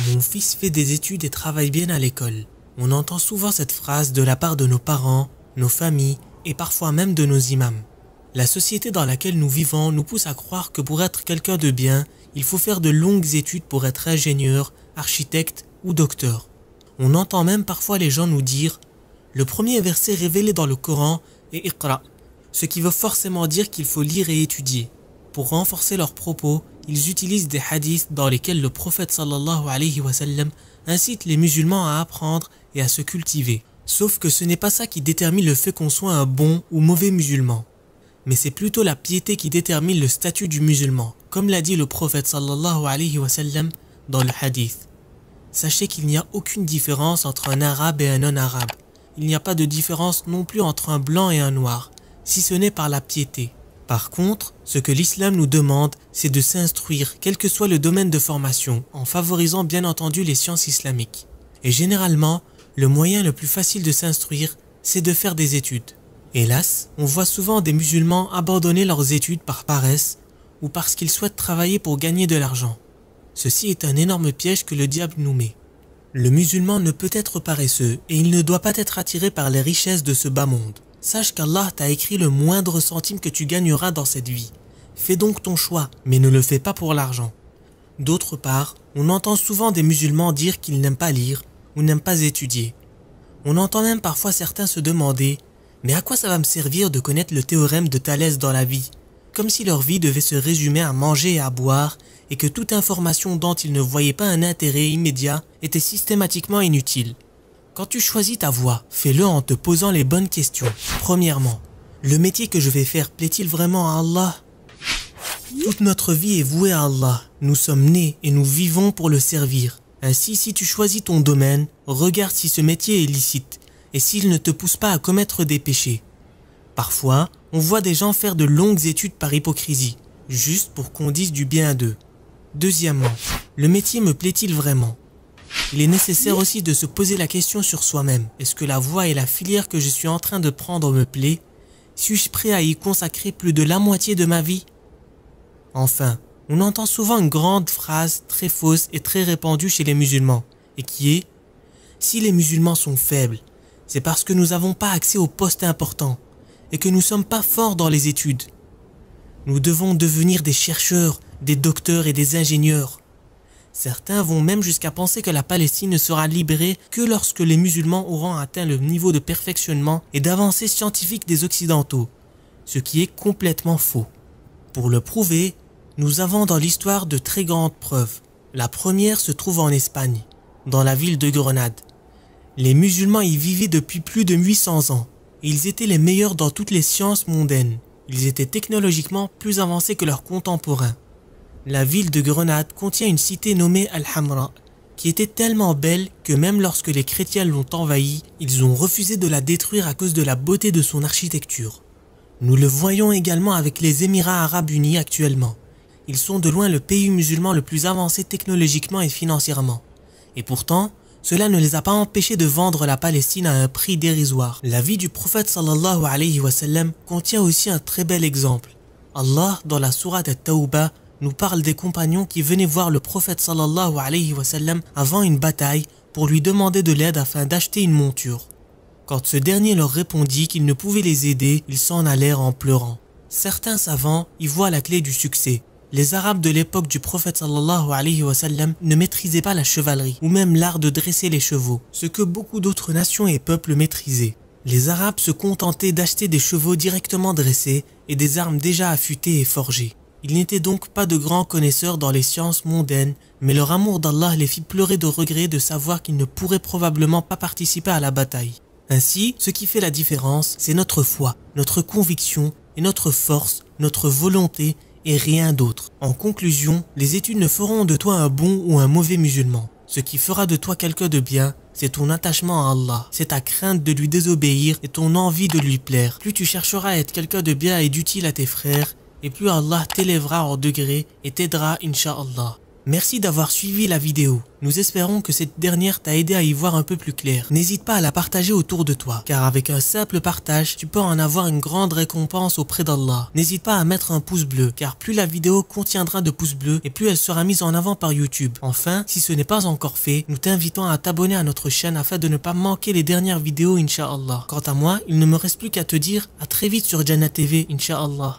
Mon fils fait des études et travaille bien à l'école. On entend souvent cette phrase de la part de nos parents, nos familles et parfois même de nos imams. La société dans laquelle nous vivons nous pousse à croire que pour être quelqu'un de bien, il faut faire de longues études pour être ingénieur, architecte ou docteur. On entend même parfois les gens nous dire le premier verset révélé dans le Coran est Iqra, ce qui veut forcément dire qu'il faut lire et étudier. Pour renforcer leurs propos, ils utilisent des hadiths dans lesquels le prophète sallallahu alayhi wa incite les musulmans à apprendre et à se cultiver. Sauf que ce n'est pas ça qui détermine le fait qu'on soit un bon ou mauvais musulman. Mais c'est plutôt la piété qui détermine le statut du musulman, comme l'a dit le prophète sallallahu alayhi wa dans le hadith. Sachez qu'il n'y a aucune différence entre un arabe et un non-arabe. Il n'y a pas de différence non plus entre un blanc et un noir, si ce n'est par la piété. Par contre, ce que l'islam nous demande, c'est de s'instruire, quel que soit le domaine de formation, en favorisant bien entendu les sciences islamiques. Et généralement, le moyen le plus facile de s'instruire, c'est de faire des études. Hélas, on voit souvent des musulmans abandonner leurs études par paresse ou parce qu'ils souhaitent travailler pour gagner de l'argent. Ceci est un énorme piège que le diable nous met. Le musulman ne peut être paresseux et il ne doit pas être attiré par les richesses de ce bas monde. Sache qu'Allah t'a écrit le moindre centime que tu gagneras dans cette vie. Fais donc ton choix, mais ne le fais pas pour l'argent. D'autre part, on entend souvent des musulmans dire qu'ils n'aiment pas lire ou n'aiment pas étudier. On entend même parfois certains se demander Mais à quoi ça va me servir de connaître le théorème de Thalès dans la vie Comme si leur vie devait se résumer à manger et à boire, et que toute information dont ils ne voyaient pas un intérêt immédiat était systématiquement inutile. Quand tu choisis ta voie, fais-le en te posant les bonnes questions. Premièrement, le métier que je vais faire plaît-il vraiment à Allah Toute notre vie est vouée à Allah. Nous sommes nés et nous vivons pour le servir. Ainsi, si tu choisis ton domaine, regarde si ce métier est licite et s'il ne te pousse pas à commettre des péchés. Parfois, on voit des gens faire de longues études par hypocrisie, juste pour qu'on dise du bien d'eux. Deuxièmement, le métier me plaît-il vraiment il est nécessaire aussi de se poser la question sur soi-même. Est-ce que la voie et la filière que je suis en train de prendre me plaît Suis-je prêt à y consacrer plus de la moitié de ma vie Enfin, on entend souvent une grande phrase très fausse et très répandue chez les musulmans, et qui est ⁇ Si les musulmans sont faibles, c'est parce que nous n'avons pas accès aux postes importants, et que nous ne sommes pas forts dans les études. Nous devons devenir des chercheurs, des docteurs et des ingénieurs. Certains vont même jusqu'à penser que la Palestine ne sera libérée que lorsque les musulmans auront atteint le niveau de perfectionnement et d'avancée scientifique des Occidentaux, ce qui est complètement faux. Pour le prouver, nous avons dans l'histoire de très grandes preuves. La première se trouve en Espagne, dans la ville de Grenade. Les musulmans y vivaient depuis plus de 800 ans. Ils étaient les meilleurs dans toutes les sciences mondaines. Ils étaient technologiquement plus avancés que leurs contemporains. La ville de Grenade contient une cité nommée Al-Hamra, qui était tellement belle que même lorsque les chrétiens l'ont envahie, ils ont refusé de la détruire à cause de la beauté de son architecture. Nous le voyons également avec les Émirats arabes unis actuellement. Ils sont de loin le pays musulman le plus avancé technologiquement et financièrement. Et pourtant, cela ne les a pas empêchés de vendre la Palestine à un prix dérisoire. La vie du prophète sallallahu alayhi wa sallam contient aussi un très bel exemple. Allah, dans la sourate al-Tawbah, nous parle des compagnons qui venaient voir le prophète sallallahu alayhi wa avant une bataille pour lui demander de l'aide afin d'acheter une monture. Quand ce dernier leur répondit qu'il ne pouvait les aider, ils s'en allèrent en pleurant. Certains savants y voient la clé du succès. Les Arabes de l'époque du prophète sallallahu alayhi wa ne maîtrisaient pas la chevalerie ou même l'art de dresser les chevaux, ce que beaucoup d'autres nations et peuples maîtrisaient. Les Arabes se contentaient d'acheter des chevaux directement dressés et des armes déjà affûtées et forgées. Ils n'étaient donc pas de grands connaisseurs dans les sciences mondaines, mais leur amour d'Allah les fit pleurer de regret de savoir qu'ils ne pourraient probablement pas participer à la bataille. Ainsi, ce qui fait la différence, c'est notre foi, notre conviction et notre force, notre volonté et rien d'autre. En conclusion, les études ne feront de toi un bon ou un mauvais musulman. Ce qui fera de toi quelqu'un de bien, c'est ton attachement à Allah, c'est ta crainte de lui désobéir et ton envie de lui plaire. Plus tu chercheras à être quelqu'un de bien et d'utile à tes frères, et plus Allah t'élèvera en degré et t'aidera Inch'Allah. Merci d'avoir suivi la vidéo. Nous espérons que cette dernière t'a aidé à y voir un peu plus clair. N'hésite pas à la partager autour de toi, car avec un simple partage, tu peux en avoir une grande récompense auprès d'Allah. N'hésite pas à mettre un pouce bleu, car plus la vidéo contiendra de pouces bleus et plus elle sera mise en avant par YouTube. Enfin, si ce n'est pas encore fait, nous t'invitons à t'abonner à notre chaîne afin de ne pas manquer les dernières vidéos, Inch'Allah. Quant à moi, il ne me reste plus qu'à te dire à très vite sur Jannah TV, Inch'Allah.